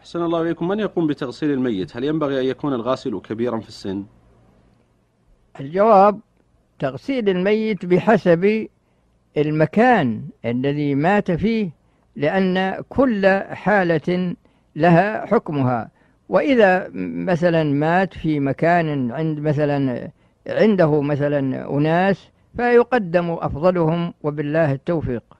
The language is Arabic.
أحسن الله إليكم من يقوم بتغسيل الميت هل ينبغي أن يكون الغاسل كبيرا في السن الجواب تغسيل الميت بحسب المكان الذي مات فيه لأن كل حالة لها حكمها وإذا مثلا مات في مكان عند مثلا عنده مثلا أناس فيقدم أفضلهم وبالله التوفيق